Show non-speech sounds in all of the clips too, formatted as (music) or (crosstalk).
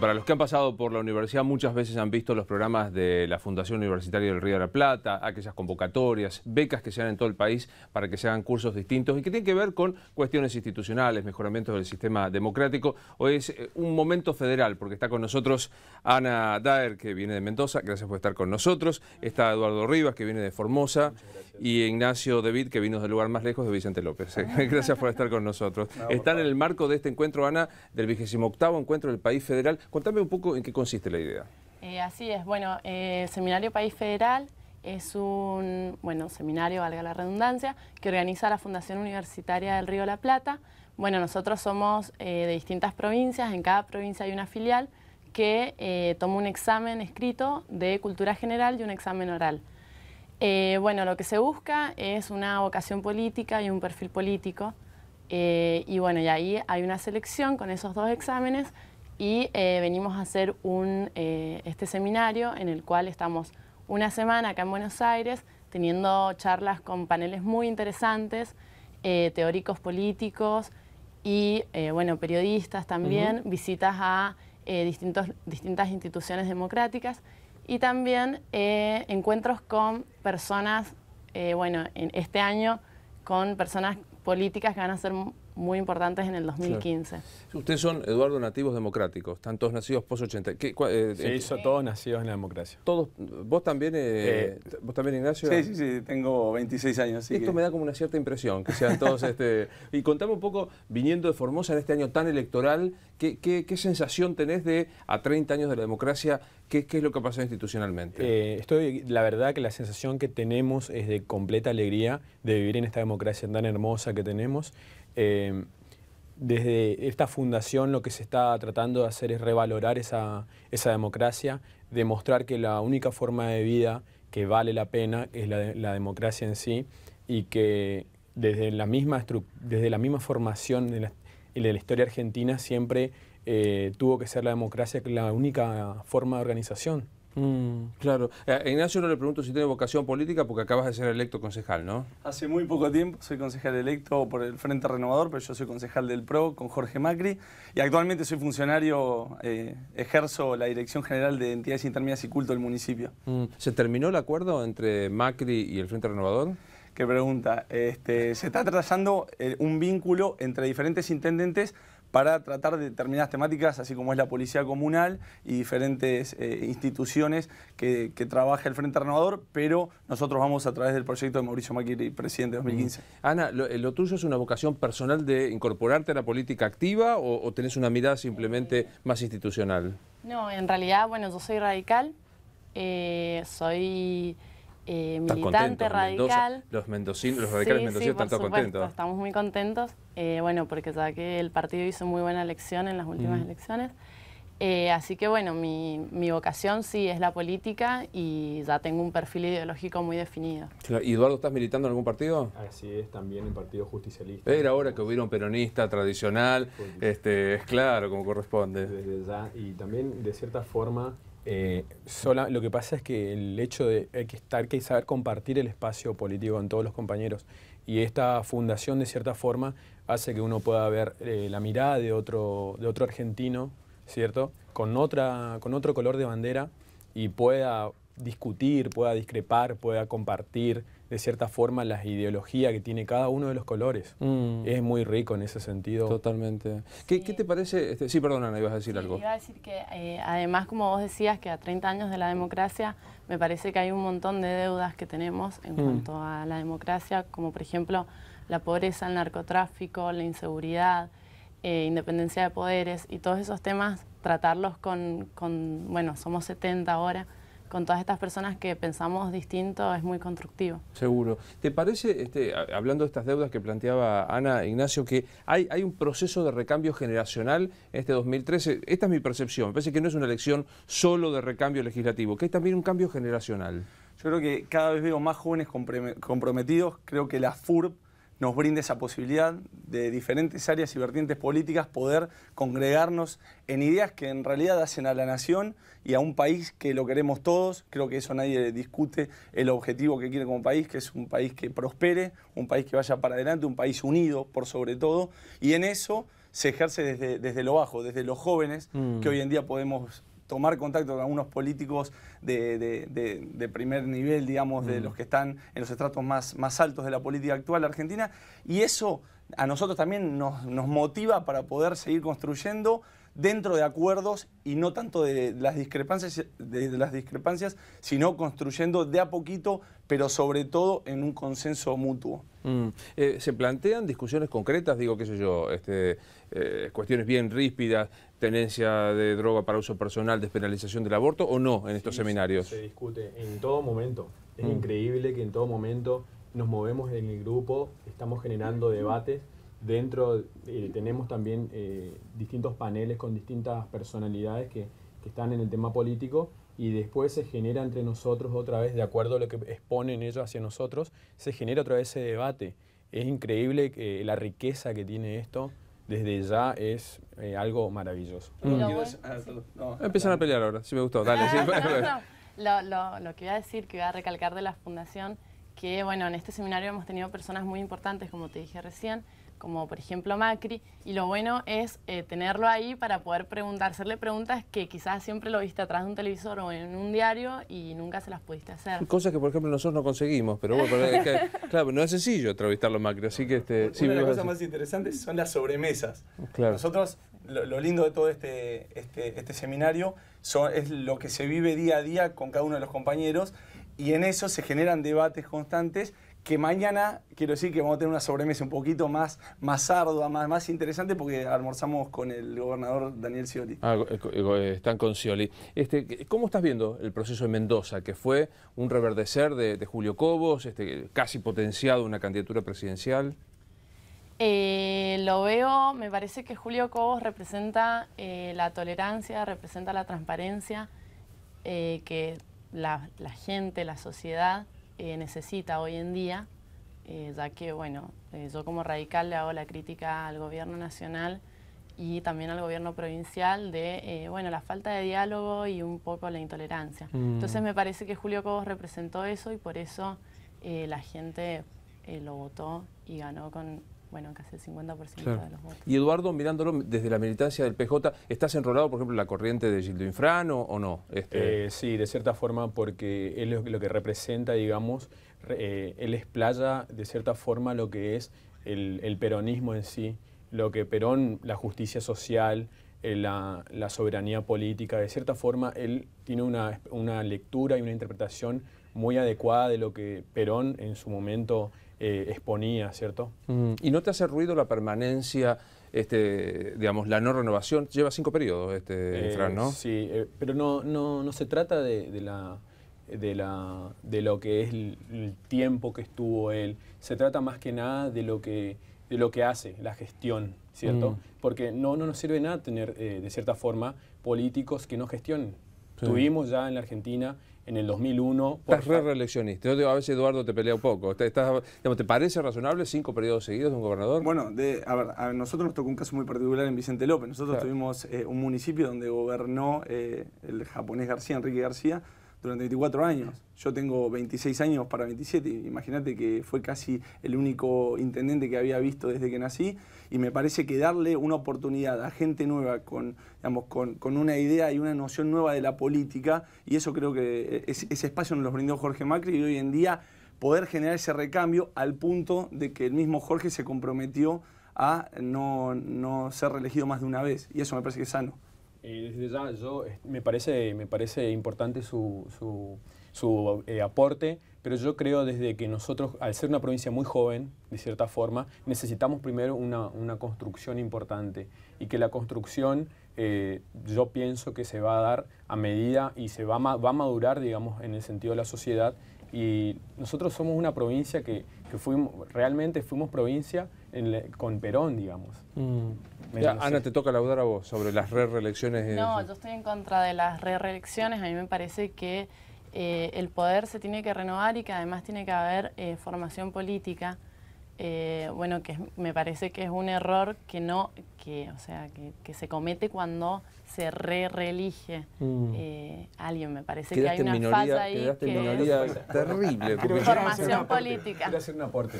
Para los que han pasado por la universidad, muchas veces han visto los programas de la Fundación Universitaria del Río de la Plata, aquellas convocatorias, becas que se dan en todo el país para que se hagan cursos distintos y que tienen que ver con cuestiones institucionales, mejoramiento del sistema democrático. Hoy es eh, un momento federal porque está con nosotros Ana Daer, que viene de Mendoza, gracias por estar con nosotros. Está Eduardo Rivas, que viene de Formosa y Ignacio David, que vino del lugar más lejos, de Vicente López. Ah. (laughs) Gracias por estar con nosotros. Están en el marco de este encuentro, Ana, del 28 encuentro del País Federal. Cuéntame un poco en qué consiste la idea. Eh, así es, bueno, el eh, Seminario País Federal es un bueno, seminario, valga la redundancia, que organiza la Fundación Universitaria del Río la Plata. Bueno, nosotros somos eh, de distintas provincias, en cada provincia hay una filial que toma un examen escrito de cultura general y un examen oral. Eh, bueno, lo que se busca es una vocación política y un perfil político. Eh, y bueno, y ahí hay una selección con esos dos exámenes y eh, venimos a hacer este seminario en el cual estamos una semana acá en Buenos Aires teniendo charlas con paneles muy interesantes, teóricos políticos y bueno, periodistas también, visitas a distintas instituciones democráticas y también eh, encuentros con personas, eh, bueno, en este año con personas políticas que van a ser muy importantes en el 2015. Ustedes son, Eduardo, nativos democráticos, están todos nacidos post 80. Eh, sí, este? todos nacidos en la democracia. Todos, vos también, eh, eh, también Ignacio. Sí, sí, sí, tengo 26 años. Esto me da como una cierta impresión, que sean todos (laughs) este. Y contame un poco, viniendo de Formosa en este año tan electoral, ¿qué, sensación tenés de a 30 años de la democracia? ¿Qué, es lo que ha pasado institucionalmente? estoy, la verdad que la sensación que tenemos es de completa alegría de vivir en esta democracia tan hermosa que tenemos. Em, desde esta fundación lo que se está tratando de hacer es revalorar esa, democracia, demostrar que la única forma de vida que vale la pena es la, democracia en sí y que desde la misma, desde la misma formación de la, historia argentina siempre eh, tuvo que ser la democracia la única forma de organización. Mm, claro. Eh, Ignacio, no le pregunto si tiene vocación política porque acabas de ser electo concejal, ¿no? Hace muy poco tiempo soy concejal electo por el Frente Renovador, pero yo soy concejal del PRO con Jorge Macri y actualmente soy funcionario, eh, ejerzo la Dirección General de Entidades Intermedias y Culto del municipio. Mm, ¿Se terminó el acuerdo entre Macri y el Frente Renovador? Qué pregunta. Este, se está trazando eh, un vínculo entre diferentes intendentes para tratar determinadas temáticas, así como es la Policía Comunal y diferentes eh, instituciones que, trabaja el Frente Renovador, pero nosotros vamos a través del proyecto de Mauricio Macri, presidente de 2015. Ana, eh, lo, tuyo es una vocación personal de incorporarte a la política activa o, tenés una mirada simplemente más institucional? No, en realidad, bueno, yo soy radical, eh, soy eh, militante radical. los mendocinos, los radicales mendocinos están contentos. Estamos muy contentos, eh, bueno, porque ya que el partido hizo muy buena elección en las últimas elecciones. Eh, así que bueno, mi, mi, vocación sí es la política y ya tengo un perfil ideológico muy definido. ¿Y Eduardo, estás militando en algún partido? Así es, también en partido justicialista. Era ahora que hubiera un peronista tradicional, pues, este, es claro, como corresponde. Desde ya, y también de cierta forma eh, lo que pasa es que el hecho de que estar, que saber compartir el espacio político con todos los compañeros y esta fundación de cierta forma hace que uno pueda ver eh, la mirada de otro, de otro argentino, ¿cierto? Con, otra, con otro color de bandera y pueda discutir, pueda discrepar, pueda compartir de cierta forma las ideologías que tiene cada uno de los colores. Mm. Es muy rico en ese sentido. Totalmente. ¿Qué, te parece? Sí, este, sí, perdona, ibas a decir sí, algo. Iba a decir que eh, además, como vos decías, que a 30 años de la democracia, me parece que hay un montón de deudas que tenemos en mm. cuanto a la democracia, como por ejemplo la pobreza, el narcotráfico, la inseguridad, eh, independencia de poderes y todos esos temas, tratarlos con, bueno, somos 70 ahora, con todas estas personas que pensamos distinto es muy constructivo. Seguro. ¿Te parece, este, hablando de estas deudas que planteaba Ana Ignacio, que hay, hay un proceso de recambio generacional en este 2013? Esta es mi percepción, me parece que no es una elección solo de recambio legislativo, que es también un cambio generacional. Yo creo que cada vez veo más jóvenes comprometidos, creo que la FURP nos brinde esa posibilidad de diferentes áreas y vertientes políticas poder congregarnos en ideas que en realidad hacen a la nación y a un país que lo queremos todos. Creo que eso nadie discute el objetivo que quiere como país, que es un país que prospere, un país que vaya para adelante, un país unido por sobre todo. Y en eso se ejerce desde, desde lo bajo, desde los jóvenes, mm. que hoy en día podemos tomar contacto con algunos políticos de, primer nivel, digamos, de mm. los que están en los estratos más, altos de la política actual argentina. Y eso a nosotros también nos motiva para poder seguir construyendo dentro de acuerdos y no tanto de las discrepancias, de las discrepancias sino construyendo de a poquito, pero sobre todo en un consenso mutuo. Mm. Eh, ¿Se plantean discusiones concretas? Digo, qué sé yo, este, eh, cuestiones bien ríspidas, tenencia de droga para uso personal, despenalización del aborto, o no en estos seminarios? Se, discute en todo momento. Es mm. increíble que en todo momento nos movemos en el grupo, estamos generando debates. Dentro eh, tenemos también eh, distintos paneles con distintas personalidades que, están en el tema político y después se genera entre nosotros otra vez, de acuerdo a lo que exponen ellos hacia nosotros, se genera otra vez ese debate. Es increíble la riqueza que tiene esto. Desde ya es eh, algo maravilloso. Empiezan a ah, pelear ahora, sí me gustó. Dale. (laughs) (laughs) lo, lo, lo que voy a decir, que voy a recalcar de la fundación, que bueno, en este seminario hemos tenido personas muy importantes, como te dije recién, como por ejemplo Macri, y lo bueno es eh, tenerlo ahí para poder preguntar, hacerle preguntas que quizás siempre lo viste atrás de un televisor o en un diario y nunca se las pudiste hacer. Cosas que por ejemplo nosotros no conseguimos, pero bueno, (laughs) claro, no es sencillo entrevistarlo a Macri, así que... Este, Una las más interesantes son las sobremesas. Nosotros, lo, lindo de todo este, este, este seminario es lo que se vive día a día con cada uno de los compañeros y en eso se generan debates constantes que mañana, quiero decir que vamos a tener una sobremesa un poquito más, más ardua, más, interesante, porque almorzamos con el gobernador Daniel Scioli. Ah, eh, eh, eh, están con Scioli. Este, ¿Cómo estás viendo el proceso de Mendoza, que fue un reverdecer de, Julio Cobos, este, casi potenciado una candidatura presidencial? lo veo, me parece que Julio Cobos representa la tolerancia, representa la transparencia, que la gente, la sociedad eh, necesita hoy en día, eh, ya que, bueno, eh, yo como radical le hago la crítica al gobierno nacional y también al gobierno provincial de, bueno, la falta de diálogo y un poco la intolerancia. Mm. Entonces me parece que Julio Cobos representó eso y por eso la gente lo votó y ganó con bueno, casi el 50% de los votos. Y Eduardo, mirándolo desde la militancia del PJ, ¿estás enrolado, por ejemplo, en la corriente de Gildo Infrán o, no? Este, eh, sí, de cierta forma, porque es lo, que representa, digamos, eh, él explaya de cierta forma lo que es el, peronismo en sí, lo que Perón, la justicia social, eh, la, la, soberanía política. De cierta forma, él tiene una, una, lectura y una interpretación muy adecuada de lo que Perón en su momento eh, exponía, ¿cierto? Mm, ¿Y no te hace ruido la permanencia, este, digamos, la no renovación? Lleva cinco periodos, este, eh, ¿no? Sí, eh, pero no, no, se trata de, la de, la, de lo que es el, tiempo que estuvo él. Se trata más que nada de lo que, de lo que hace, la gestión, ¿cierto? Mm. Porque no, no nos sirve nada tener, de cierta forma, políticos que no gestionen. Tuvimos ya en la Argentina en el 2001. Por... Estás reeleccionista. a veces Eduardo te pelea un poco. ¿Te parece razonable cinco periodos seguidos de un gobernador? Bueno, de, a ver, a nosotros nos tocó un caso muy particular en Vicente López. Nosotros tuvimos eh, un municipio donde gobernó eh, el japonés García, Enrique García, durante 24 años. Yo tengo 26 años para 27. Imagínate que fue casi el único intendente que había visto desde que nací. Y me parece que darle una oportunidad a gente nueva con, digamos, con, una idea y una noción nueva de la política, y eso creo que ese espacio nos lo brindó Jorge Macri y hoy en día poder generar ese recambio al punto de que el mismo Jorge se comprometió a no, no ser reelegido más de una vez. Y eso me parece que es sano. Eh, desde ya, yo, este, me, parece, me parece importante su, su, su eh, aporte, pero yo creo desde que nosotros, al ser una provincia muy joven, de cierta forma, necesitamos primero una, una construcción importante y que la construcción eh, yo pienso que se va a dar a medida y se va, va a madurar, digamos, en el sentido de la sociedad. Y nosotros somos una provincia que, que fuimos, realmente fuimos provincia con Perón, digamos. Mm. Ana, te toca laudar a vos sobre las reelecciones. No, yo estoy en contra de las reelecciones. A mí me parece que eh, el poder se tiene que renovar y que además tiene que haber eh, formación política. Eh, bueno, que me parece que es un error que no, que, o sea, que, se comete cuando se re reelige mm. alguien. Me parece que hay una falla ahí. Que minoría es... (laughs) terrible. Formación (laughs) política. Quiero hacer un aporte.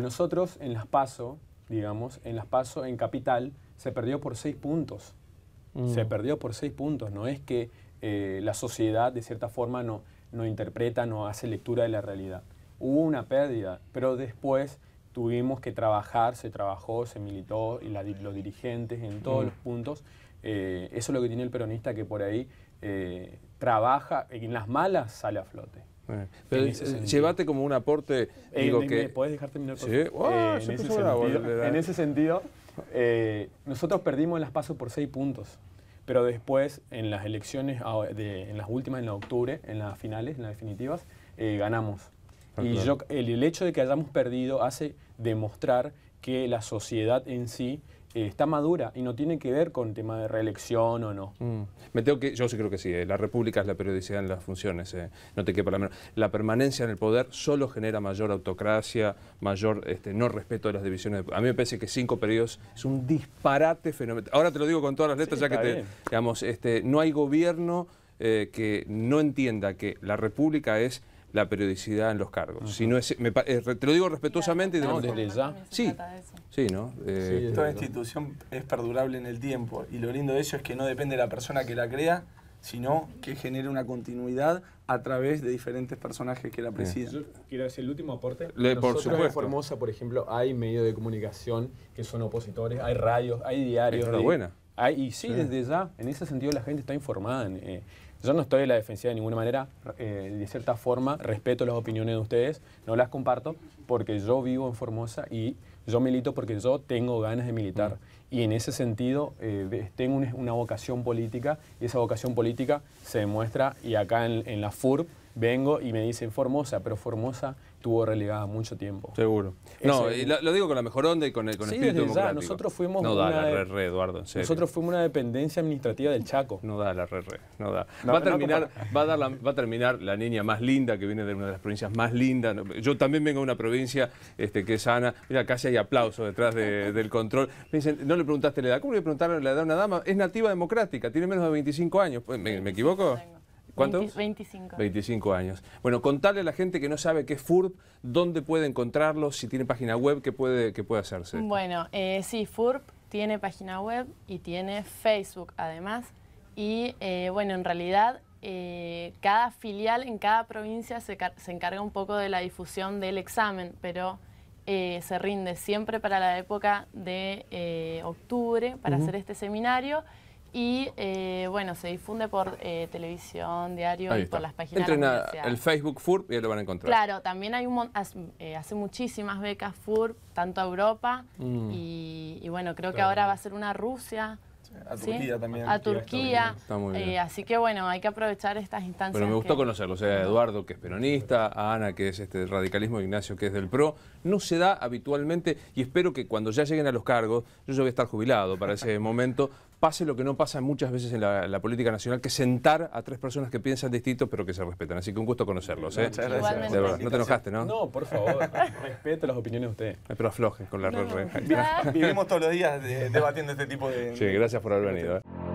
nosotros en Las PASO, (laughs) digamos, en las PASO, en Capital, se perdió por seis puntos. Se mm. perdió por seis puntos. No es que eh, la sociedad, de cierta forma, no, no interpreta, no hace lectura de la realidad. Hubo una pérdida, pero después tuvimos que trabajar, se trabajó, se militó, y los dirigentes en todos mm. los puntos. Eh, eso es lo que tiene el peronista que por ahí eh, trabaja, en las malas sale a flote. Eh, pero eh, llévate como un aporte. Eh, digo que... dejar terminar? Sí, ¡Oh, en, ese sentido, nosotros perdimos las pasos por seis puntos. Pero después, en las elecciones, ah, en las últimas, en la octubre, en las finales, en las definitivas, ganamos. Ah, y yo, el hecho de que hayamos perdido hace demostrar que la sociedad en sí eh, está madura y no tiene que ver con tema de reelección o no. Mm. Me tengo que, yo sí creo que sí, eh, la república es la periodicidad en las funciones, eh, no te quepa la menos La permanencia en el poder solo genera mayor autocracia, mayor este, no respeto de las divisiones. a mí me parece que cinco periodos es un disparate fenómeno. Ahora te lo digo con todas las letras, ya que digamos, este, no hay gobierno que no entienda que la república es la periodicidad en los cargos. Si no es, eh, te lo digo respetuosamente. y desde ya. Sí, sí, ¿no? Eh, sí, este, Toda institución es perdurable en el tiempo y lo lindo de eso es que no depende de la persona que la crea, sino que genere una continuidad a través de diferentes personajes que la presiden. quiero decir el último aporte. por supuesto. en Formosa, por ejemplo, hay medios de comunicación que son opositores, hay radios, hay diarios. Enhorabuena. Hay, y sí, desde ya, en ese sentido la gente está informada. En, eh, yo no estoy en la defensiva de ninguna manera, eh, de cierta forma respeto las opiniones de ustedes, no las comparto porque yo vivo en Formosa y yo milito porque yo tengo ganas de militar. Mm. Y en ese sentido eh, tengo una, vocación política y esa vocación política se demuestra y acá en, en la FURP vengo y me dicen Formosa, pero Formosa tuvo relegada mucho tiempo. Seguro. No, y lo, digo con la mejor onda y con el, con espíritu nosotros fuimos no da la re, re, Eduardo, Nosotros fuimos una dependencia administrativa del Chaco. No da la re, re no da. va, a terminar, va, a dar la, va a terminar la niña más linda, que viene de una de las provincias más lindas. Yo también vengo de una provincia este, que es sana. Mira, casi hay aplauso detrás del control. Me dicen, no le preguntaste la edad. ¿Cómo le preguntaron la edad a una dama? Es nativa democrática, tiene menos de 25 años. Pues, ¿Me, me equivoco? ¿Cuántos? 25. 25 años. Bueno, contarle a la gente que no sabe qué es FURB, dónde puede encontrarlo, si tiene página web, qué puede, puede hacerse. Bueno, eh, sí, FURB tiene página web y tiene Facebook además. Y eh, bueno, en realidad eh, cada filial en cada provincia se, encarga un poco de la difusión del examen, pero eh, se rinde siempre para la época de octubre para hacer este seminario. Y eh, bueno, se difunde por eh, televisión, diario y por las páginas de el Facebook FURP y ahí lo van a encontrar. Claro, también hay un hace, eh, hace muchísimas becas FURP, tanto a Europa mm. y, bueno, creo que ahora va a ser una Rusia. A Turquía también. A Turquía. así que bueno, hay que aprovechar estas instancias. Pero me gustó o sea, A Eduardo, que es peronista, a Ana, que es este radicalismo, Ignacio, que es del PRO. No se da habitualmente y espero que cuando ya lleguen a los cargos, yo ya voy a estar jubilado para ese momento, pase lo que no pasa muchas veces en la, política nacional, que sentar a tres personas que piensan distinto pero que se respetan. Así que un gusto conocerlos. ¿eh? Muchas gracias. no te enojaste, ¿no? No, por favor, respeto las opiniones de ustedes. Eh, pero aflojen con la no, (laughs) Vivimos todos los días debatiendo este tipo de... Sí, gracias por haber venido. ¿eh?